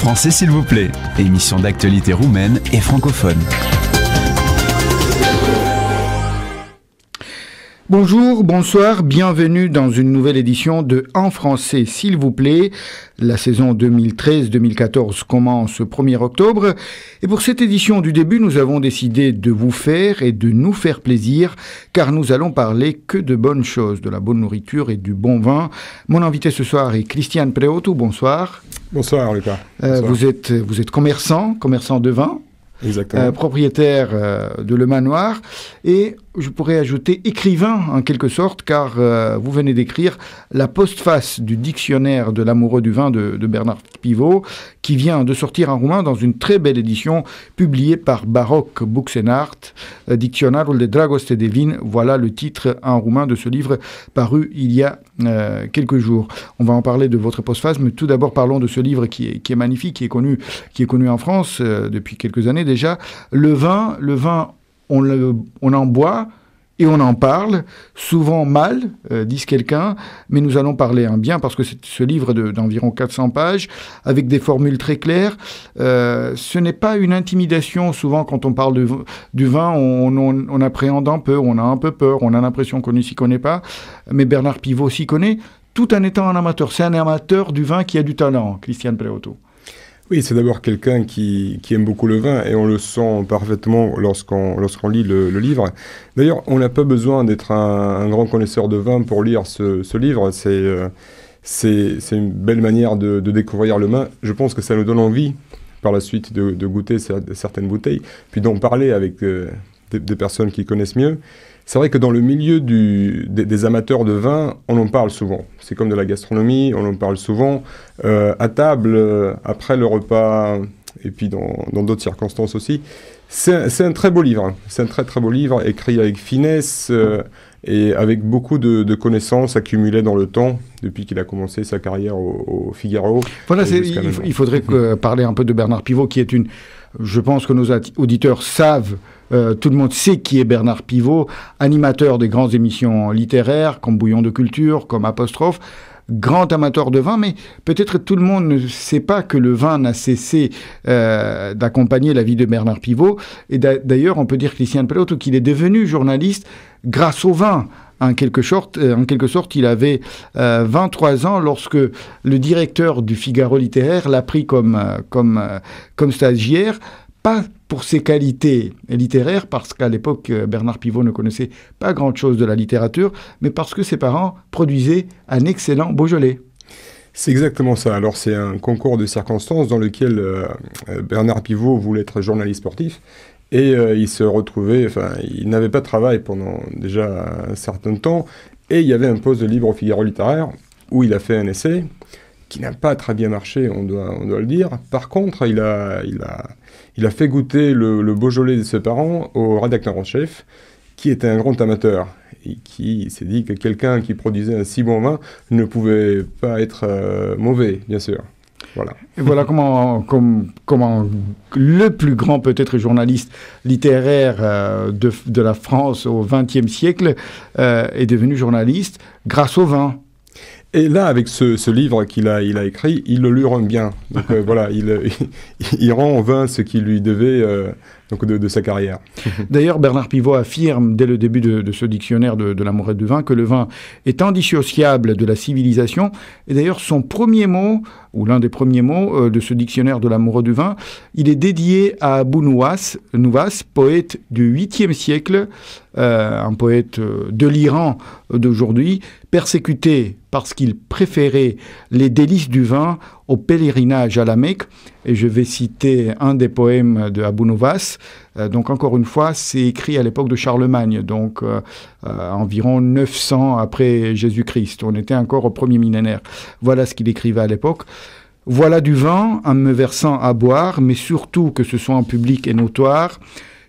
français s'il vous plaît. Émission d'actualité roumaine et francophone. Bonjour, bonsoir, bienvenue dans une nouvelle édition de En français, s'il vous plaît. La saison 2013-2014 commence le 1er octobre et pour cette édition du début, nous avons décidé de vous faire et de nous faire plaisir car nous allons parler que de bonnes choses, de la bonne nourriture et du bon vin. Mon invité ce soir est Christiane Préotou, bonsoir. Bonsoir Lucas. Euh, vous, êtes, vous êtes commerçant, commerçant de vin. Exactement. Euh, propriétaire euh, de Le Manoir et je pourrais ajouter écrivain en quelque sorte, car euh, vous venez d'écrire la postface du dictionnaire de l'amoureux du vin de, Bernard Pivot, qui vient de sortir en roumain dans une très belle édition publiée par Baroque Books and Art, euh, Dictionarul de Dragoste de Vin. Voilà le titre en roumain de ce livre paru il y a euh, quelques jours. On va en parler de votre postface, mais tout d'abord parlons de ce livre qui est, magnifique, qui est connu, qui est connu en France depuis quelques années déjà. Le vin, le vin on, le, on en boit, et on en parle, souvent mal, euh, disent quelqu'un, mais nous allons parler un bien parce que ce livre d'environ 400 pages, avec des formules très claires, euh, ce n'est pas une intimidation. Souvent, quand on parle du vin, on, appréhende un peu, on a un peu peur, on a l'impression qu'on ne s'y connaît pas, mais Bernard Pivot s'y connaît, tout en étant un amateur. C'est un amateur du vin qui a du talent, Christiane Préotto. Oui, c'est d'abord quelqu'un qui, aime beaucoup le vin et on le sent parfaitement lorsqu'on lit le, livre. D'ailleurs, on n'a pas besoin d'être un, grand connaisseur de vin pour lire ce, livre. Euh, c'est une belle manière de, découvrir le vin. Je pense que ça nous donne envie par la suite de, goûter certaines bouteilles, puis d'en parler avec euh, des, personnes qui connaissent mieux. C'est vrai que dans le milieu du, des, amateurs de vin, on en parle souvent. C'est comme de la gastronomie, on en parle souvent. Euh, à table, euh, après le repas, et puis dans d'autres circonstances aussi. C'est un très beau livre. C'est un très très beau livre écrit avec finesse euh, et avec beaucoup de, connaissances accumulées dans le temps depuis qu'il a commencé sa carrière au, Figaro. Voilà, il, faudrait parler un peu de Bernard Pivot qui est une. Je pense que nos auditeurs savent euh, tout le monde sait qui est Bernard Pivot, animateur des grandes émissions littéraires comme Bouillon de culture, comme Apostrophe grand amateur de vin, mais peut-être tout le monde ne sait pas que le vin n'a cessé euh, d'accompagner la vie de Bernard Pivot. Et d'ailleurs, on peut dire Christian ou qu'il est devenu journaliste grâce au vin. En quelque, sorte, euh, en quelque sorte, il avait 23 ans lorsque le directeur du Figaro littéraire l'a pris comme, comme, comme stagiaire pas pour ses qualités littéraires, parce qu'à l'époque, euh, Bernard Pivot ne connaissait pas grand-chose de la littérature, mais parce que ses parents produisaient un excellent Beaujolais. C'est exactement ça. Alors c'est un concours de circonstances dans lequel euh, euh, Bernard Pivot voulait être journaliste sportif et il se retrouvait, enfin il n'avait pas de travail pendant déjà un certain temps et il y avait un poste de livre au Figaro littéraire où il a fait un essai qui n'a pas très bien marché, on doit, on doit le dire. Par contre, il a, il a il a fait goûter le, Beaujolais de ses parents au rédacteur en chef, qui était un grand amateur et qui s'est dit que quelqu'un qui produisait un si bon vin ne pouvait pas être euh, mauvais, bien sûr. Voilà. Et voilà comment, comme, comment le plus grand peut-être journaliste littéraire euh, de, la France au XXe siècle euh, est devenu journaliste grâce au vin. Et là, avec ce, livre qu'il a, il a écrit, il le lui rend bien. Donc euh, voilà, il, rend en vin ce qu'il lui devait euh, donc de, sa carrière. D'ailleurs, Bernard Pivot affirme dès le début de, ce dictionnaire de, de l'amour du vin que le vin est indissociable de la civilisation. Et d'ailleurs, son premier mot, ou l'un des premiers mots euh, de ce dictionnaire de l'amoureux du vin, il est dédié à Abou Nouas, poète du 8e siècle, euh, un poète euh, de l'Iran d'aujourd'hui, persécuté parce qu'il préférait les délices du vin au pèlerinage à la Mecque. Et je vais citer un des poèmes de Abu Novas. Euh, donc encore une fois, c'est écrit à l'époque de Charlemagne, donc environ 900 après Jésus-Christ. On était encore au premier millénaire. Voilà ce qu'il écrivait à l'époque. Voilà du vin en me versant à boire, mais surtout que ce soit en public et notoire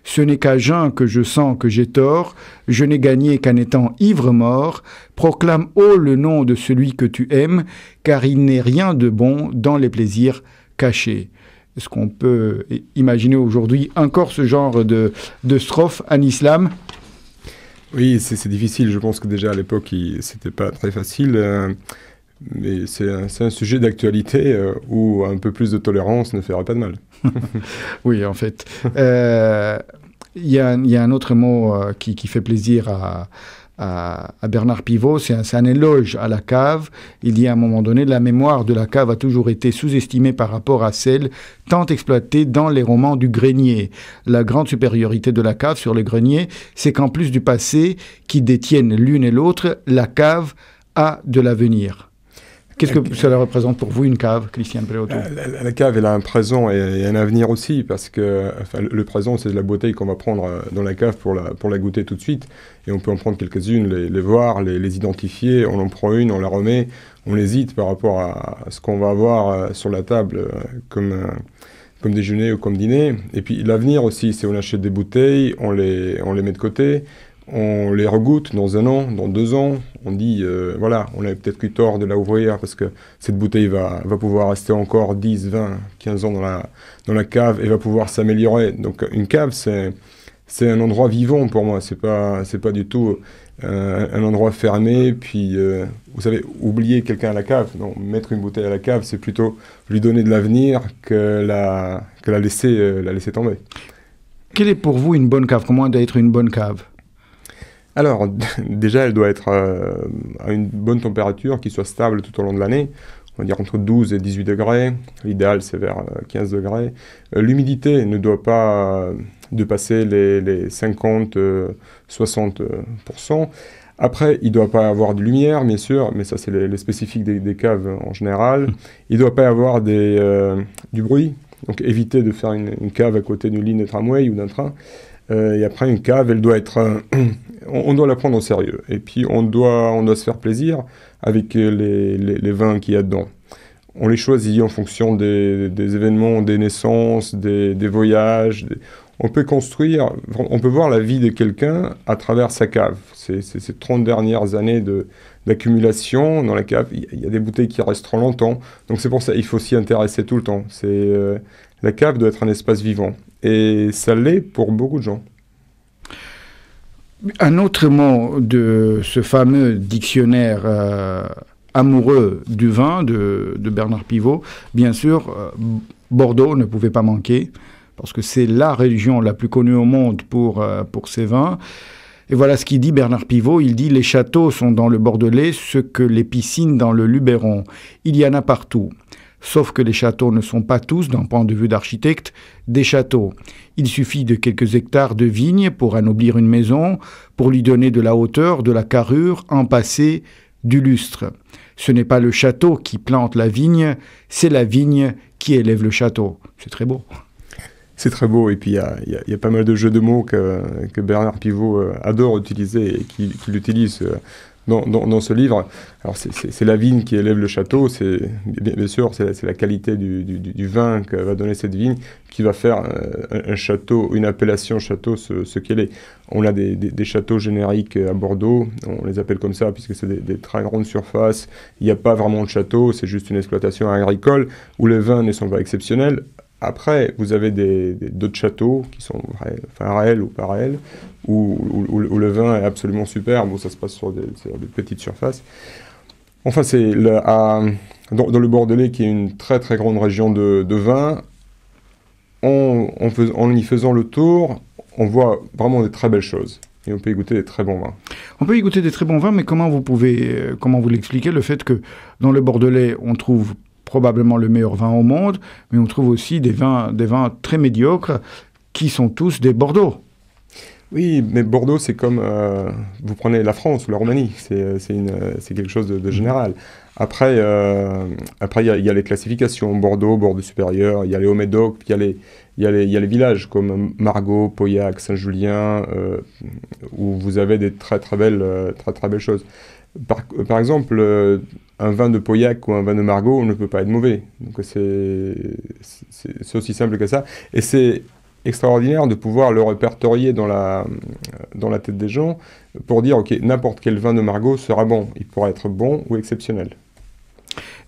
ce n'est qu'à Jean que je sens que j'ai tort, je n'ai gagné qu'en étant ivre-mort. Proclame haut le nom de celui que tu aimes, car il n'est rien de bon dans les plaisirs cachés. Est-ce qu'on peut imaginer aujourd'hui encore ce genre de, de strophe en islam Oui, c'est difficile. Je pense que déjà à l'époque, c'était pas très facile. Euh, mais c'est un, sujet d'actualité euh, où un peu plus de tolérance ne ferait pas de mal. oui, en fait. Euh, il y, a un autre mot euh, qui, fait plaisir à, Bernard Pivot, c'est un, un, éloge à la cave. Il dit à un moment donné, la mémoire de la cave a toujours été sous-estimée par rapport à celle tant exploitée dans les romans du grenier. La grande supériorité de la cave sur le grenier, c'est qu'en plus du passé, qui détiennent l'une et l'autre, la cave a de l'avenir. Qu'est-ce que cela représente pour vous une cave, Christiane Préauto la, cave, elle a un présent et, un avenir aussi, parce que le présent, c'est la bouteille qu'on va prendre euh, dans la cave pour la, pour la goûter tout de suite. Et on peut en prendre quelques-unes, les, voir, les, les, identifier. On en prend une, on la remet, on hésite par rapport à ce qu'on va avoir euh, sur la table euh, comme, comme déjeuner ou comme dîner. Et puis l'avenir aussi, c'est on achète des bouteilles, on les, on les met de côté on les regoute dans un an, dans deux ans, on dit, euh, voilà, on avait peut-être eu tort de la ouvrir parce que cette bouteille va, pouvoir rester encore 10, 20, 15 ans dans la, cave et va pouvoir s'améliorer. Donc une cave, c'est, un endroit vivant pour moi, c'est pas, pas du tout euh, un endroit fermé, puis, euh, vous savez, oublier quelqu'un à la cave, non, mettre une bouteille à la cave, c'est plutôt lui donner de l'avenir que la, que la, laisser, la laisser tomber. Quelle est pour vous une bonne cave Comment doit être une bonne cave alors, déjà, elle doit être euh, à une bonne température qui soit stable tout au long de l'année. On va dire entre 12 et 18 degrés. L'idéal, c'est vers 15 euh, degrés. Euh, l'humidité ne doit pas dépasser les, les 50-60%. Après, il ne doit pas avoir de lumière, bien sûr, mais ça, c'est les, spécifiques des, caves en général. Hmm. Il ne doit pas avoir du bruit. Donc, éviter de faire une cave à côté d'une ligne de tramway ou d'un train. Euh, et après, une cave, elle doit être. Euh, on, doit la prendre au sérieux. Et puis, on doit, on doit se faire plaisir avec les, vins qu'il y a dedans. On les choisit en fonction des, événements, des naissances, des, voyages. On peut construire, on peut voir la vie de quelqu'un à travers sa cave. C'est ces 30 dernières années d'accumulation dans la cave. Il y a des bouteilles qui restent trop longtemps. Donc c'est pour ça qu'il faut s'y intéresser tout le temps. Euh, la cave doit être un espace vivant et ça l'est pour beaucoup de gens. Un autre mot de ce fameux dictionnaire euh, amoureux du vin de, Bernard Pivot, bien sûr, euh, Bordeaux ne pouvait pas manquer, parce que c'est la région la plus connue au monde pour, euh, pour ses vins. Et voilà ce qu'il dit Bernard Pivot, il dit les châteaux sont dans le Bordelais ce que les piscines dans le Luberon. Il y en a partout. Sauf que les châteaux ne sont pas tous, d'un point de vue d'architecte, des châteaux. Il suffit de quelques hectares de vigne pour anoblir une maison, pour lui donner de la hauteur, de la carrure, en passé, du lustre. Ce n'est pas le château qui plante la vigne, c'est la vigne qui élève le château. C'est très beau. C'est très beau, et puis il y, a, pas mal de jeux de mots que, Bernard Pivot euh, adore utiliser et qu'il utilise euh, dans, ce livre. Alors c'est la vigne qui élève le château, c'est bien, sûr c'est la qualité du, vin que va donner cette vigne qui va faire euh, un, château, une appellation château ce, qu'elle est. On a des, châteaux génériques à Bordeaux, on les appelle comme ça puisque c'est des, des, très grandes surfaces. Il n'y a pas vraiment de château, c'est juste une exploitation agricole où les vins ne sont pas exceptionnels. Après, vous avez d'autres châteaux qui sont réels ou pas où, où, le vin est absolument superbe, Bon, ça se passe sur des, petites surfaces. Enfin, c'est dans, dans, le Bordelais, qui est une très très grande région de, vin, en, en, y faisant le tour, on voit vraiment des très belles choses. Et on peut y goûter des très bons vins. On peut y goûter des très bons vins, mais comment vous pouvez, euh, comment vous l'expliquez, le fait que dans le Bordelais, on trouve probablement le meilleur vin au monde, mais on trouve aussi des vins, des vins très médiocres qui sont tous des Bordeaux. Oui, mais Bordeaux, c'est comme euh, vous prenez la France ou la Roumanie, c'est quelque chose de, mm-hmm. général. Après, euh, après il y, a les classifications Bordeaux, Bordeaux supérieur, il y a les hauts médoc il y a les il y, il y, a les villages comme Margaux, Pauillac, Saint-Julien, euh, où vous avez des très très belles, très, très belles choses. Par, par exemple, un vin de Pauillac ou un vin de Margot ne peut pas être mauvais. Donc c'est aussi simple que ça. Et c'est extraordinaire de pouvoir le répertorier dans la, dans la tête des gens pour dire, ok, n'importe quel vin de Margot sera bon. Il pourra être bon ou exceptionnel.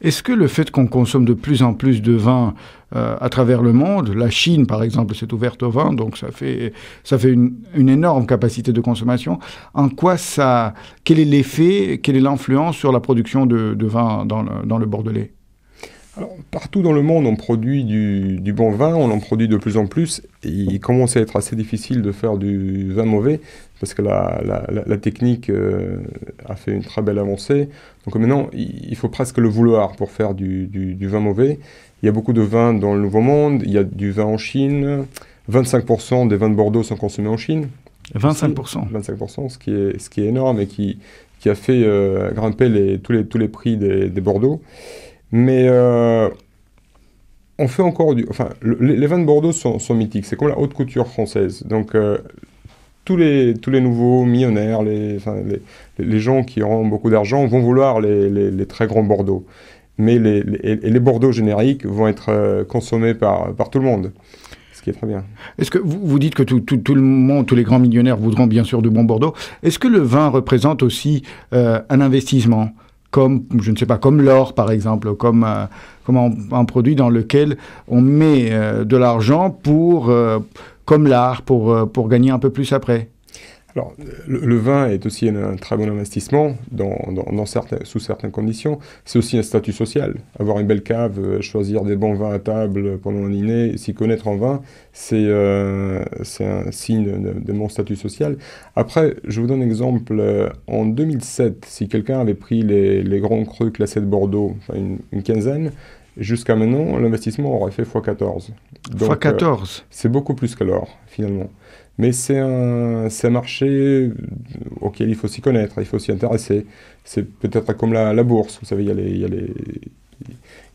Est-ce que le fait qu'on consomme de plus en plus de vin euh, à travers le monde, la Chine par exemple s'est ouverte au vin, donc ça fait, ça fait une, énorme capacité de consommation, en quoi ça, quel est l'effet, quelle est l'influence sur la production de, de vin dans le, dans le Bordelais alors, partout dans le monde, on produit du, bon vin, on en produit de plus en plus. il commence à être assez difficile de faire du vin mauvais parce que la, technique euh, a fait une très belle avancée. Donc maintenant, il, faut presque le vouloir pour faire du, vin mauvais. Il y a beaucoup de vins dans le Nouveau Monde, il y a du vin en Chine. 25% des vins de Bordeaux sont consommés en Chine. 25% 25%, ce qui est, ce qui est énorme et qui, a fait euh, grimper les, tous, les, tous les prix des, des Bordeaux. Mais euh, on fait encore du... Enfin, les vins de Bordeaux sont, mythiques. C'est comme la haute couture française. Donc, euh, tous, les, tous les nouveaux millionnaires, les, les, gens qui auront beaucoup d'argent vont vouloir les, les, très grands Bordeaux. Mais les, les, Bordeaux génériques vont être euh, consommés par, par tout le monde ce qui est très bien. Est-ce que vous, vous, dites que tout, tout, le monde, tous les grands millionnaires voudront bien sûr du bon Bordeaux Est-ce que le vin représente aussi un investissement comme, je ne sais pas, comme l'or, par exemple, comme, euh, un, un, produit dans lequel on met euh, de l'argent pour, euh, comme l'art, pour, pour gagner un peu plus après. Alors, le, vin est aussi un, très bon investissement dans, sous certaines conditions. C'est aussi un statut social. Avoir une belle cave, euh, choisir des bons vins à table pendant un dîner, s'y connaître en vin, c'est euh, un signe de, mon statut social. Après, je vous donne un exemple. Euh, en 2007, si quelqu'un avait pris les, grands crus classés de Bordeaux, une, une quinzaine, Jusqu'à maintenant, l'investissement aurait fait x14. Euh, x14 C'est beaucoup plus qu'alors, finalement. Mais c'est un, un, marché euh, auquel il faut s'y connaître, il faut s'y intéresser. C'est peut-être comme la, bourse, vous savez, il y a les, y y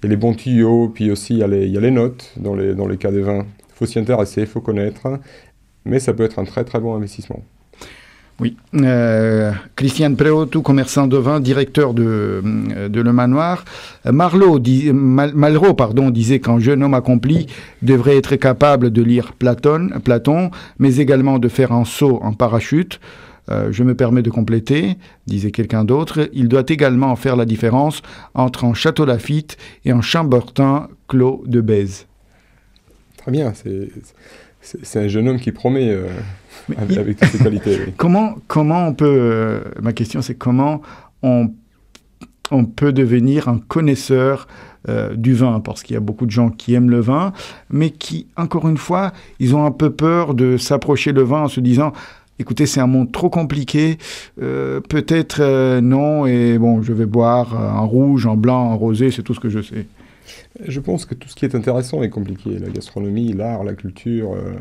a les bons tuyaux, puis aussi il y a les, y a les notes dans les, dans les cas des vins. Il faut s'y intéresser, il faut connaître, hein. mais ça peut être un très très bon investissement. Oui. Christian euh, Christiane commerçant de vin, directeur de, euh, Le Manoir. Euh, Marlot, Malraux pardon, disait qu'un jeune homme accompli devrait être capable de lire Platon, Platon mais également de faire un saut en parachute. je me permets de compléter, disait quelqu'un d'autre, il doit également faire la différence entre un château Lafitte et un chambertin clos de Bèze. Très bien, c'est c'est un jeune homme qui promet euh, avec, toutes ses qualités. Comment, comment on peut. Euh, ma question, c'est comment on, on peut devenir un connaisseur euh, du vin Parce qu'il y a beaucoup de gens qui aiment le vin, mais qui, encore une fois, ils ont un peu peur de s'approcher le vin en se disant écoutez, c'est un monde trop compliqué, peut-être non, et bon, je vais boire un rouge, un blanc, un rosé, c'est tout ce que je sais. Je pense que tout ce qui est intéressant est compliqué. La gastronomie, l'art, la culture, euh,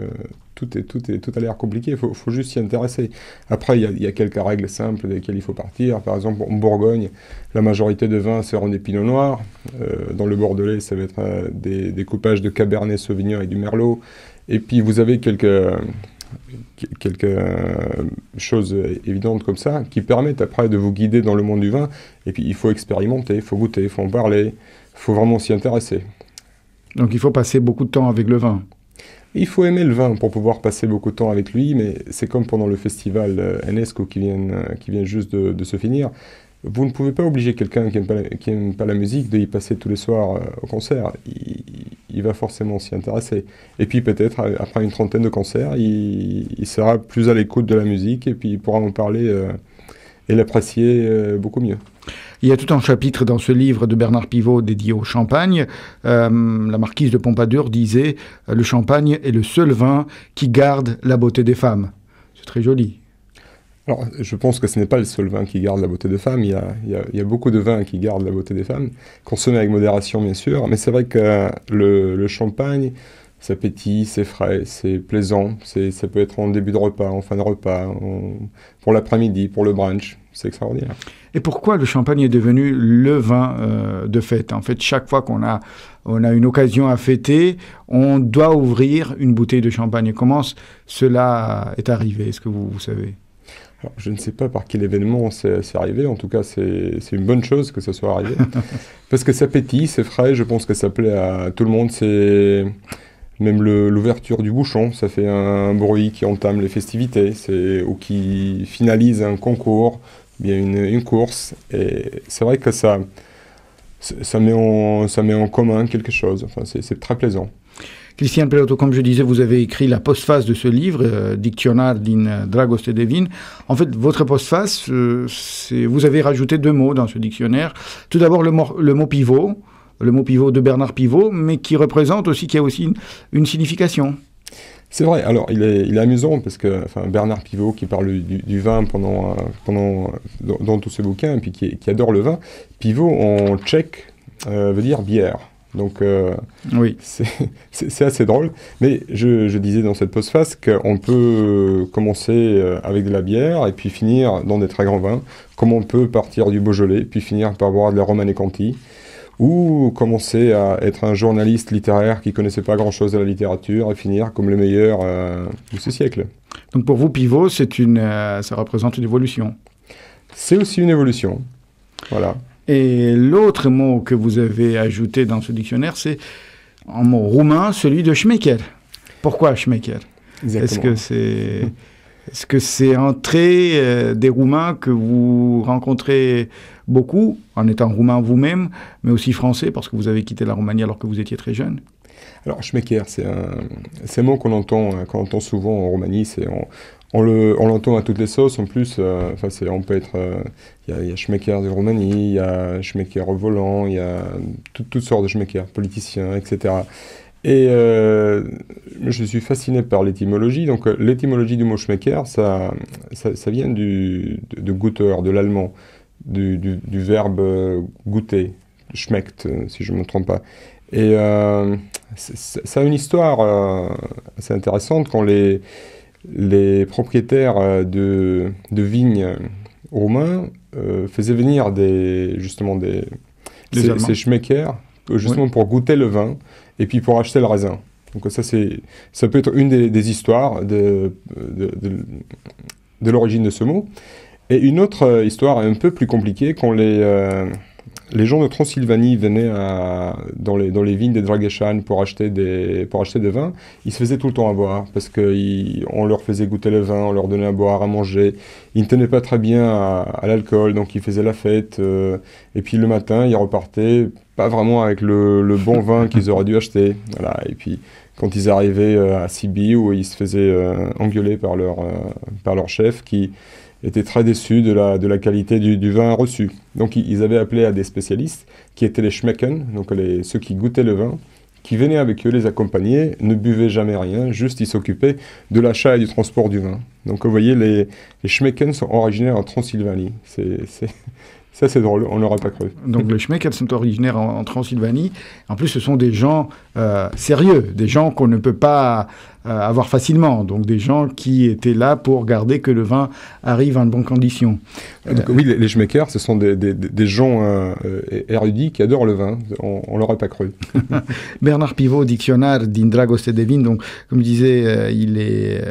euh, tout, est, tout, est, tout a l'air compliqué. Il faut, faut, juste s'y intéresser. Après, il y, a quelques règles simples desquelles il faut partir. Par exemple, en Bourgogne, la majorité de vins seront en pinots noirs. Euh, dans le Bordelais, ça va être des, des, coupages de Cabernet Sauvignon et du Merlot. Et puis, vous avez quelques quelques choses évidentes comme ça qui permettent après de vous guider dans le monde du vin et puis il faut expérimenter, il faut goûter, il faut en parler, faut vraiment s'y intéresser. Donc il faut passer beaucoup de temps avec le vin. Il faut aimer le vin pour pouvoir passer beaucoup de temps avec lui, mais c'est comme pendant le festival euh, Enesco qui vient, euh, qui vient juste de, se finir. Vous ne pouvez pas obliger quelqu'un qui n'aime pas, la musique de y passer tous les soirs euh, au concert. Il, va forcément s'y intéresser. Et puis peut-être, après une trentaine de concerts, il, sera plus à l'écoute de la musique et puis il pourra en parler et l'apprécier beaucoup mieux. Il y a tout un chapitre dans ce livre de Bernard Pivot dédié au champagne. Euh, la marquise de Pompadour disait euh, Le champagne est le seul vin qui garde la beauté des femmes. C'est très joli. Alors, je pense que ce n'est pas le seul vin qui garde la beauté des femmes. Il y, a, beaucoup de vins qui gardent la beauté des femmes, consommés avec modération, bien sûr. Mais c'est vrai que le, champagne, c'est appétit, c'est frais, c'est plaisant. Ça peut être en début de repas, en fin de repas, pour l'après-midi, pour le brunch. C'est extraordinaire. Et pourquoi le champagne est devenu le vin euh, de fête En fait, chaque fois qu'on a, on a une occasion à fêter, on doit ouvrir une bouteille de champagne. comment cela est arrivé Est-ce que vous, savez je ne sais pas par quel événement c'est arrivé, en tout cas c'est une bonne chose que ça soit arrivé. Parce que ça pétille, c'est frais, je pense que ça plaît à tout le monde. C'est même l'ouverture du bouchon, ça fait un bruit qui entame les festivités, ou qui finalise un concours, il y une, course. Et c'est vrai que ça, ça, met en, ça met en commun quelque chose. Enfin, c'est très plaisant. Christian Pelotto, comme je disais, vous avez écrit la postface de ce livre, euh, Dictionnaire din dragoste et Devin. En fait, votre postface, euh, c'est vous avez rajouté deux mots dans ce dictionnaire. Tout d'abord, le, le, mot pivot, le mot pivot de Bernard Pivot, mais qui représente aussi, qui a aussi une signification. C'est vrai, alors il est, amusant parce que Bernard Pivot qui parle du, vin pendant, euh, pendant, euh, dans, tous ses bouquins et puis qui, adore le vin, Pivot en tchèque euh, veut dire bière. Donc oui. c'est assez drôle. Mais je, disais dans cette postface face qu'on peut commencer avec de la bière et puis finir dans des très grands vins, comme on peut partir du Beaujolais puis finir par boire de la et Conti ou commencer à être un journaliste littéraire qui connaissait pas grand-chose à la littérature et finir comme le meilleur euh, de ce siècle. Donc pour vous, Pivot, c'est une, euh, ça représente une évolution. C'est aussi une évolution. Voilà. Et l'autre mot que vous avez ajouté dans ce dictionnaire, c'est en mot roumain celui de Schmecker. Pourquoi Schmecker Est-ce que c'est est-ce que c'est entré euh, des Roumains que vous rencontrez beaucoup, en étant roumain vous-même, mais aussi français, parce que vous avez quitté la Roumanie alors que vous étiez très jeune alors, Schmecker, c'est un, mot qu'on entend, hein, entend souvent en Roumanie. C'est on, on l'entend à toutes les sauces. En plus, euh, on peut être, euh, il y, a Schmecker de Roumanie, il y a Schmecker volant, il y a toutes sortes de Schmecker, politiciens, etc. Et euh, je suis fasciné par l'étymologie. Donc, l'étymologie du mot Schmecker, ça, ça, vient du, de, de de l'allemand du, verbe euh, goûter, schmeckt, euh, si je ne me trompe pas. Et euh, ça a une histoire assez intéressante quand les, les propriétaires de, vignes romains faisaient venir des, justement des, ces, schmeckers, justement pour goûter le vin et puis pour acheter le raisin. Donc ça, ça peut être une des, histoires de l'origine de ce mot. Et une autre euh, histoire un peu plus compliquée, quand les, euh, les gens de Transylvanie venaient à, dans, les, dans les vignes des Dragueshan pour acheter des, pour acheter des vins, ils se faisaient tout le temps à boire, parce qu'on leur faisait goûter le vin, on leur donnait à boire, à manger. Ils ne tenaient pas très bien à, l'alcool, donc ils faisaient la fête. Euh, et puis le matin, ils repartaient pas vraiment avec le, bon vin qu'ils auraient dû acheter. Voilà, et puis quand ils arrivaient à Sibiu, ils se faisaient engueuler par leur, par leur chef qui étaient très déçus de la, de la qualité du, vin reçu. Donc ils avaient appelé à des spécialistes qui étaient les schmecken, donc ceux qui goûtaient le vin, qui venaient avec eux les accompagner, ne buvaient jamais rien, juste ils s'occupaient de l'achat et du transport du vin. Donc vous voyez, les, les schmecken sont originaires en Transylvanie. C'est, ça, c'est drôle, on n'aurait pas cru. Donc, les Schmecken sont originaires en, Transylvanie. En plus, ce sont des gens euh, sérieux, des gens qu'on ne peut pas euh, avoir facilement. Donc des gens qui étaient là pour garder que le vin arrive en bonne condition. Euh, oui, les, les ce sont des, gens euh, érudits qui adorent le vin. On, ne l'aurait pas cru. Bernard Pivot, dictionnaire d'Indragos et Devin. Donc, comme je disais, euh, il, est,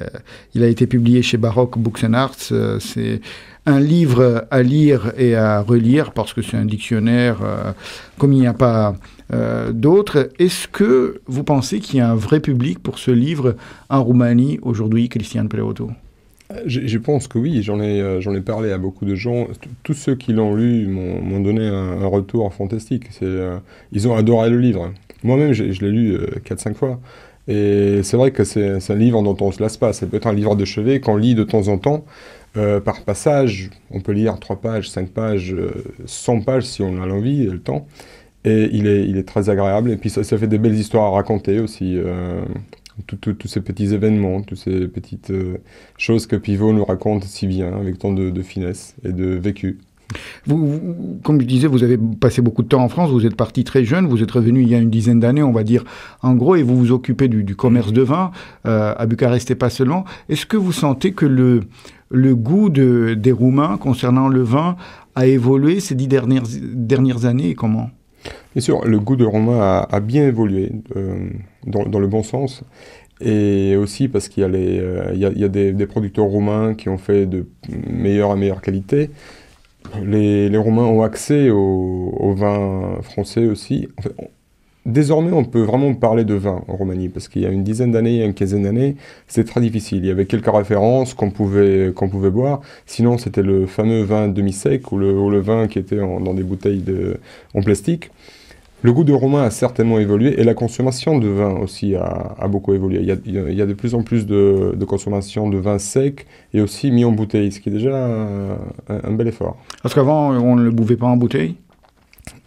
il a été publié chez Baroque Books and Arts. c'est un livre à lire et à relire, parce que c'est un dictionnaire euh, comme il n'y a pas d'autre. Euh, d'autres. Est-ce que vous pensez qu'il y a un vrai public pour ce livre en Roumanie aujourd'hui, Christiane Preotto euh, je, pense que oui, j'en ai, ai parlé à beaucoup de gens. Tous ceux qui l'ont lu m'ont donné un, retour fantastique. ils ont adoré le livre. Moi-même, je l'ai lu 4-5 fois. Et c'est vrai que c'est un livre dont on se lasse pas. C'est peut-être un livre de chevet qu'on lit de temps en temps. Euh, par passage, on peut lire trois pages, cinq pages, 100 euh, pages si on a l'envie et le temps. Et il est, très agréable. Et puis ça, fait des belles histoires à raconter aussi. Euh, tous ces petits événements, toutes ces petites choses que Pivot nous raconte si bien, avec tant de, de finesse et de vécu. Vous, comme je disais, vous avez passé beaucoup de temps en France, vous êtes parti très jeune, vous êtes revenu il y a une dizaine d'années, on va dire, en gros, et vous vous occupez du, commerce mhm. de vin euh, à Bucarest et pas seulement. Est-ce que vous sentez que le, le goût des Roumains concernant le vin a évolué ces dix dernières, dernières années et comment Bien sûr, le goût des Roumains a, bien évolué euh, dans, le bon sens. Et aussi parce qu'il y a, euh, il y des, des, producteurs roumains qui ont fait de meilleure à meilleure qualité les, les, Romains ont accès au, au vin français aussi. désormais, on peut vraiment parler de vin en Roumanie, parce qu'il y a une dizaine d'années, une quinzaine d'années, c'est très difficile. Il y avait quelques références qu'on pouvait, qu'on pouvait boire. Sinon, c'était le fameux vin demi-sec ou le, vin qui était dans des bouteilles de, en plastique. Le goût de Romain a certainement évolué et la consommation de vin aussi a, beaucoup évolué. Il y a, de plus en plus de, consommation de vin sec et aussi mis en bouteille, ce qui est déjà un, bel effort. Parce qu'avant, on ne le buvait pas en bouteille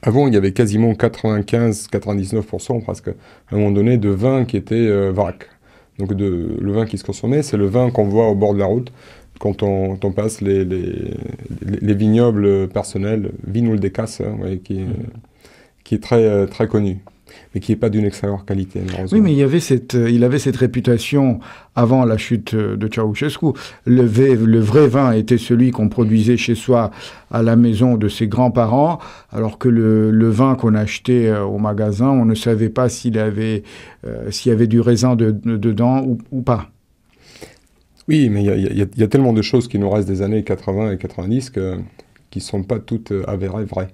avant, il y avait quasiment 95-99% presque, à un moment donné, de vin qui était euh, vrac. Donc de, le vin qui se consommait, c'est le vin qu'on voit au bord de la route quand on, passe les, les, vignobles personnels, Vinoul des Casse, hein, qui, mm qui est très, euh, très connu mais qui n'est pas d'une extraordinaire qualité. Oui, mais il, y avait cette, euh, il avait cette réputation avant la chute euh, de Ceausescu. Le, le vrai vin était celui qu'on produisait chez soi à la maison de ses grands-parents, alors que le, vin qu'on achetait au magasin, on ne savait pas s'il avait, y avait du raisin dedans ou, pas. Oui, mais il y, a tellement de choses qui nous restent des années 80 et 90 que, qui ne sont pas toutes avérées vraies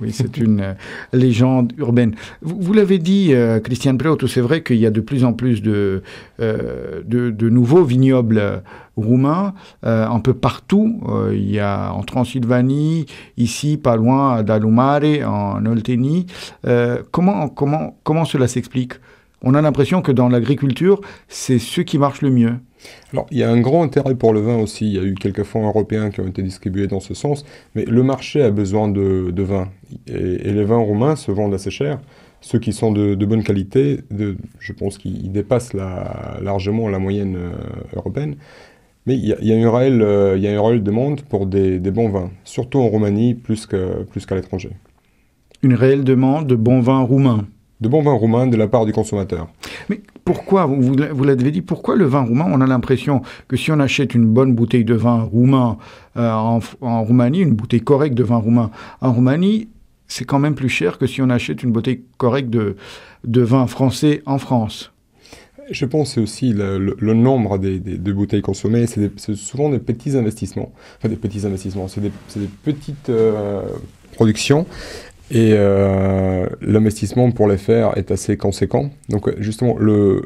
oui, c'est une euh, légende urbaine. Vous, l'avez dit, euh, Christiane Preotto, c'est vrai qu'il y a de plus en plus de, euh, nouveaux vignobles roumains un peu partout. il y a en Transylvanie, ici, pas loin d'Alumare, en Oltenie. comment cela s'explique on a l'impression que dans l'agriculture, c'est ce qui marche le mieux. Alors, il y a un grand intérêt pour le vin aussi. Il y a eu quelques fonds européens qui ont été distribués dans ce sens, mais le marché a besoin de, de vin. Et, les vins roumains se vendent assez cher. Ceux qui sont de, bonne qualité, de, je pense qu'ils dépassent largement la moyenne euh, européenne. Mais il y, a, une réelle, euh, il demande pour des, bons vins, surtout en Roumanie plus qu'à plus l'étranger. Une réelle demande de bons vins roumains de bon vin roumain de la part du consommateur. Mais pourquoi, vous, vous l'avez dit, pourquoi le vin roumain On a l'impression que si on achète une bonne bouteille de vin roumain euh, en, Roumanie, une bouteille correcte de vin roumain en Roumanie, c'est quand même plus cher que si on achète une bouteille correcte de, de vin français en France. Je pense aussi le, nombre des, de bouteilles consommées, c'est souvent des petits investissements. Enfin, des petits investissements, c'est des, petites euh, productions. Et euh, l'investissement pour les faire est assez conséquent. Donc euh, justement, le,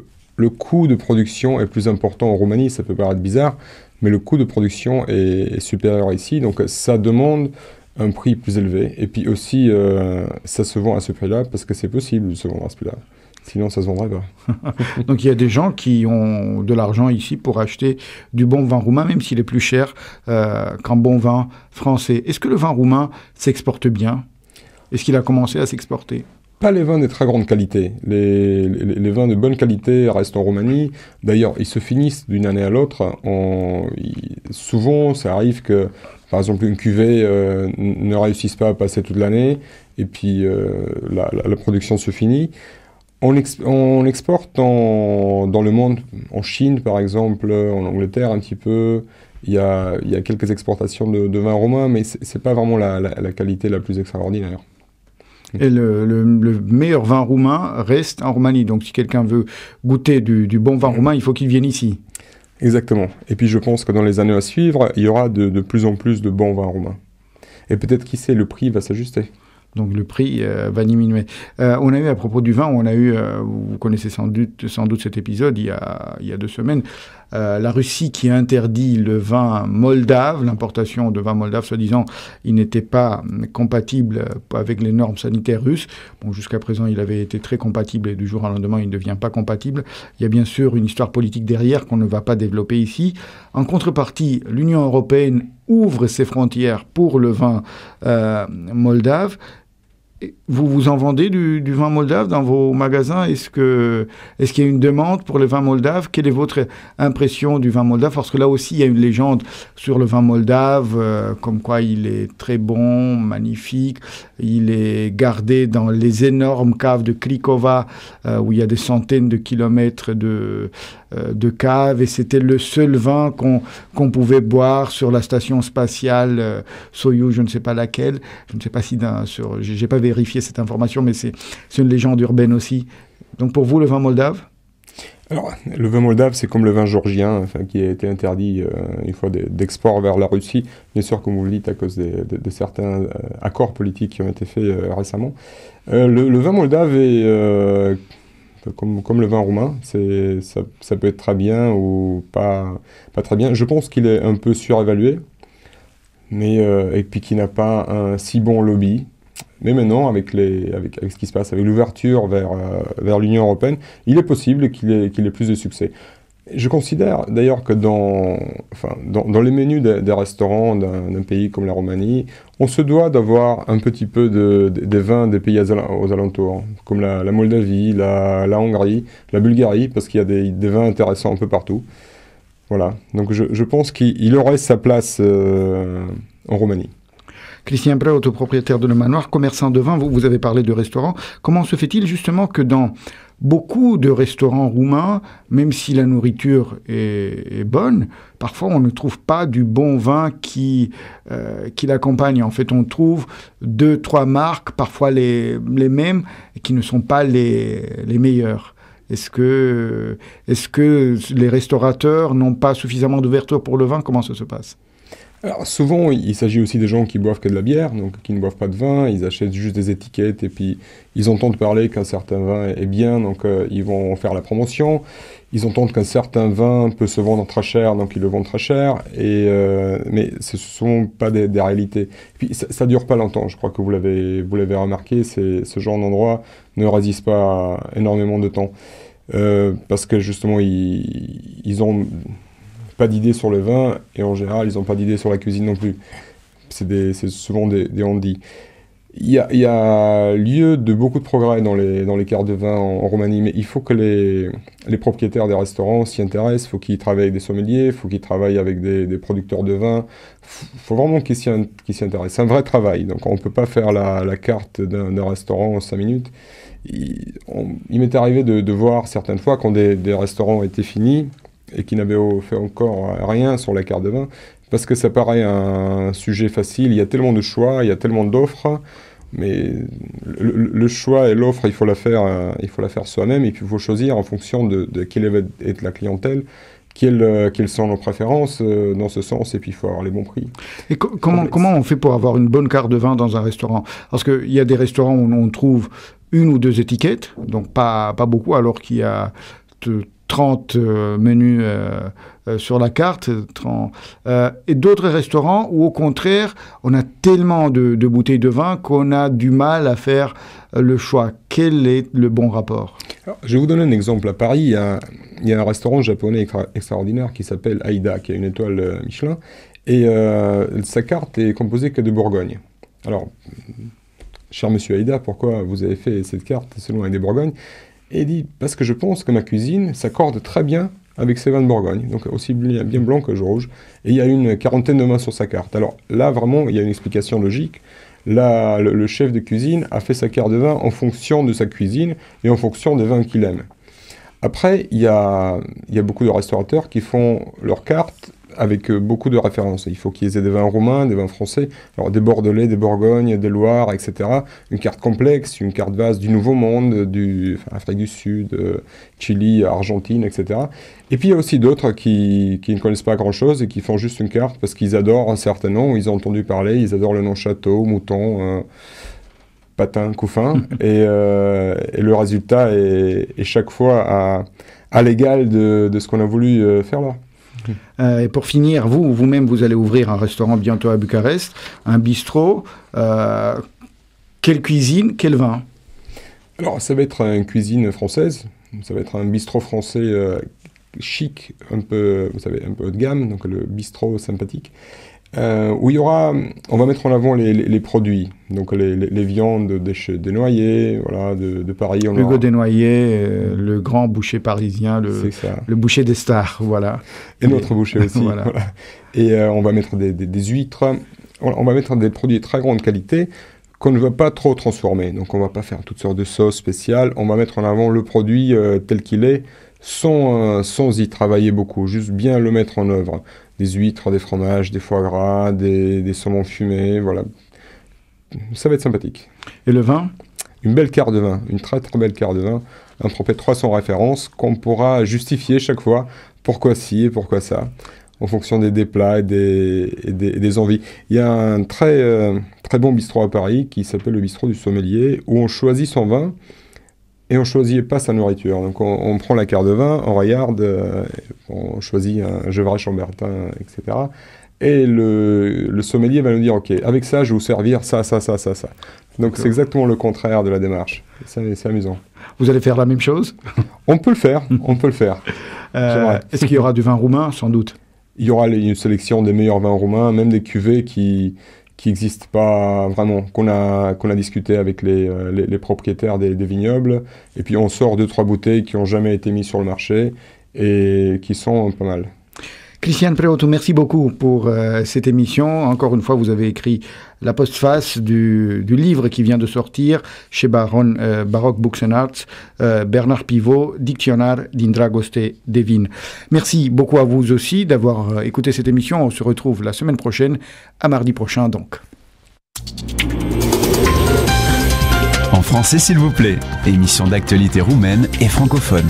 coût de production est plus important en Roumanie, ça peut paraître bizarre, mais le coût de production est, supérieur ici, donc ça demande un prix plus élevé. Et puis aussi, euh, ça se vend à ce prix-là parce que c'est possible de se vendre à ce prix-là. Sinon, ça se vendrait pas. Donc, il y a des gens qui ont de l'argent ici pour acheter du bon vin roumain, même s'il est plus cher euh, qu'un bon vin français. Est-ce que le vin roumain s'exporte bien est-ce qu'il a commencé à s'exporter pas les vins de très grande qualité. Les, vins de bonne qualité restent en Roumanie. D'ailleurs, ils se finissent d'une année à l'autre. souvent, ça arrive que, par exemple, une cuvée euh, ne réussisse pas à passer toute l'année, et puis euh, la, production se finit. On, exporte dans le monde, en Chine par exemple, en Angleterre un petit peu. Il y a, quelques exportations de, vins romains, mais ce n'est pas vraiment la qualité la plus extraordinaire. Et le, meilleur vin roumain reste en Roumanie. Donc si quelqu'un veut goûter du, bon vin roumain, il faut qu'il vienne ici. Exactement. Et puis je pense que dans les années à suivre, il y aura de plus en plus de bons vins roumains. Et peut-être, qui sait, le prix va s'ajuster. Donc le prix euh, va diminuer. Euh, on a eu à propos du vin, on a eu, euh, vous connaissez sans doute, cet épisode il y a, il y a deux semaines, la Russie qui interdit le vin moldave, l'importation de vin moldave, soi-disant il n'était pas compatible avec les normes sanitaires russes. Bon, jusqu'à présent il avait été très compatible et du jour au lendemain il ne devient pas compatible. Il y a bien sûr une histoire politique derrière qu'on ne va pas développer ici. En contrepartie, l'Union européenne ouvre ses frontières pour le vin moldave it, Vous vous en vendez du, vin moldave dans vos magasins Est-ce que est-ce qu'il y a une demande pour le vin moldave Quelle est votre impression du vin moldave Parce que là aussi, il y a une légende sur le vin moldave, euh, comme quoi il est très bon, magnifique. Il est gardé dans les énormes caves de Krikova, euh, où il y a des centaines de kilomètres de, euh, de caves. Et c'était le seul vin qu'on pouvait boire sur la station spatiale Soyuz, je ne sais pas laquelle. Je ne sais pas si sur... J'ai pas vérifié cette information, mais c'est une légende urbaine aussi. Donc pour vous, le vin moldave alors, le vin moldave, c'est comme le vin georgien, qui a été interdit euh, une fois d'export vers la Russie, bien sûr, comme vous le dites, à cause de, certains euh, accords politiques qui ont été faits euh, récemment. Le, vin moldave est comme, comme, le vin roumain, ça, ça, peut être très bien ou pas, pas très bien. Je pense qu'il est un peu surévalué, mais, et puis qu'il n'a pas un si bon lobby. Mais maintenant, avec, les, avec, avec, ce qui se passe, avec l'ouverture vers, euh, vers l'Union européenne, il est possible qu'il ait, ait, plus de succès. Je considère d'ailleurs que dans, enfin, dans, dans, les menus des, restaurants d'un pays comme la Roumanie, on se doit d'avoir un petit peu de, des vins des pays aux alentours, comme la, Moldavie, la, Hongrie, la Bulgarie, parce qu'il y a des, des, vins intéressants un peu partout. Voilà, donc je, je pense qu'il aurait sa place euh, en Roumanie. Christian auto propriétaire de Le Manoir, commerçant de vin, vous, avez parlé de restaurants. Comment se fait-il justement que dans beaucoup de restaurants roumains, même si la nourriture est, bonne, parfois on ne trouve pas du bon vin qui, euh, qui l'accompagne. En fait, on trouve deux, trois marques, parfois les, mêmes, qui ne sont pas les, les meilleures. Est-ce que, est que les restaurateurs n'ont pas suffisamment d'ouverture pour le vin Comment ça se passe alors souvent, il s'agit aussi des gens qui boivent que de la bière, donc qui ne boivent pas de vin, ils achètent juste des étiquettes et puis ils entendent parler qu'un certain vin est bien, donc euh, ils vont faire la promotion. Ils entendent qu'un certain vin peut se vendre très cher, donc ils le vendent très cher. Et euh, mais ce ne sont pas des, réalités. puis ça, dure pas longtemps. Je crois que vous l'avez vous l'avez remarqué. C'est ce genre d'endroit ne résiste pas énormément de temps euh, parce que justement ils ont pas d'idées sur le vin et en général, ils n'ont pas d'idées sur la cuisine non plus. C'est souvent des, handis. Il y, a, lieu de beaucoup de progrès dans les, dans cartes de vin en, Roumanie, mais il faut que les, propriétaires des restaurants s'y intéressent, il faut qu'ils travaillent avec des sommeliers, il faut qu'ils travaillent avec des, producteurs de vin, il faut vraiment qu'ils s'y intéressent. C'est un vrai travail, donc on ne peut pas faire la, carte d'un restaurant en 5 minutes. Il, m'est arrivé de, voir certaines fois quand des restaurants étaient finis, et qui n'avait fait encore rien sur la carte de vin, parce que ça paraît un sujet facile, il y a tellement de choix, il y a tellement d'offres, mais le, choix et l'offre, il faut la faire, euh, il faut la faire soi-même, et puis il faut choisir en fonction de, de quelle va la clientèle, euh, quelles, sont nos préférences euh, dans ce sens, et puis il faut avoir les bons prix. Et comment, comment on fait pour avoir une bonne carte de vin dans un restaurant Parce qu'il y a des restaurants où on trouve une ou deux étiquettes, donc pas, pas beaucoup, alors qu'il y a 30 euh, menus euh, euh, sur la carte, et d'autres restaurants où au contraire, on a tellement de, bouteilles de vin qu'on a du mal à faire le choix. Quel est le bon rapport Je vais vous donner un exemple. À Paris, il y a, un restaurant japonais extraordinaire qui s'appelle Aida, qui a une étoile Michelin, et sa carte est composée que de Bourgogne. Alors, cher monsieur Aida, pourquoi vous avez fait cette carte selon un des Bourgognes et il dit, parce que je pense que ma cuisine s'accorde très bien avec ses vins de Bourgogne, donc aussi bien blanc que rouge, et il y a une quarantaine de mains sur sa carte. Alors là, vraiment, il y a une explication logique. Là, le, chef de cuisine a fait sa carte de vin en fonction de sa cuisine et en fonction des vins qu'il aime. Après, il y a, beaucoup de restaurateurs qui font leur carte avec euh, beaucoup de références. Il faut qu'ils aient des vins roumains, des vins français, alors des bordelais, des Bourgognes, des Loires, etc. Une carte complexe, une carte vaste du Nouveau Monde, du du Sud, euh, Chili, Argentine, etc. Et puis il y a aussi d'autres qui, ne connaissent pas grand-chose et qui font juste une carte parce qu'ils adorent un certain nom, ils ont entendu parler, ils adorent le nom château, mouton. Euh, patin, couffin, et, le résultat est, chaque fois à, à l'égal de, de, ce qu'on a voulu faire là. Euh, et pour finir, vous, vous-même, vous allez ouvrir un restaurant bientôt à Bucarest, un bistrot. Euh, quelle cuisine, quel vin Alors, ça va être une cuisine française. Ça va être un bistrot français euh, chic, un peu, vous savez, un peu haut de gamme, donc le bistrot sympathique. Euh, où il y aura, on va mettre en avant les, produits, donc les, viandes des noyers, voilà, de, Paris. On Hugo Desnoyers, euh, le grand boucher parisien, le, boucher des stars, voilà. Et, notre boucher aussi, Et euh, on va mettre des, huîtres, on va mettre des produits de très grande qualité qu'on ne va pas trop transformer. Donc on ne va pas faire toutes sortes de sauces spéciales, on va mettre en avant le produit tel qu'il est, euh, sans, y travailler beaucoup, juste bien le mettre en œuvre. Des huîtres, des fromages, des foie gras, des, saumons fumés, voilà. Ça va être sympathique. Et le vin Une belle carte de vin, une très très belle carte de vin, un trompette 300 références qu'on pourra justifier chaque fois pourquoi ci et pourquoi ça en fonction des, des plats et des, envies. Il y a un très, euh, très bon bistrot à Paris qui s'appelle le bistrot du sommelier, où on choisit son vin et on choisit pas sa nourriture. Donc on, prend la carte de vin, on regarde, euh, on choisit un Gevrey Chambertin, etc. Et le, sommelier va nous dire, OK, avec ça, je vais vous servir ça, ça, ça, ça, ça. Donc c'est exactement le contraire de la démarche. C'est amusant. Vous allez faire la même chose On peut le faire, on peut le faire. Euh, est-ce qu'il y aura du vin roumain Sans doute. Il y aura une sélection des meilleurs vins roumains, même des cuvées qui, qui n'existe pas vraiment, qu'on a, qu'on a discuté avec les, euh, les, propriétaires des, vignobles. Et puis on sort deux, trois bouteilles qui n'ont jamais été mises sur le marché et qui sont pas mal. Christiane Préauto, merci beaucoup pour euh, cette émission. Encore une fois, vous avez écrit la postface du, livre qui vient de sortir chez Baron, euh, Baroque Books and Arts, euh, Bernard Pivot, Dictionnaire d'Indragoste Devin. Merci beaucoup à vous aussi d'avoir euh, écouté cette émission. On se retrouve la semaine prochaine, à mardi prochain donc. En français s'il vous plaît, émission d'actualité roumaine et francophone.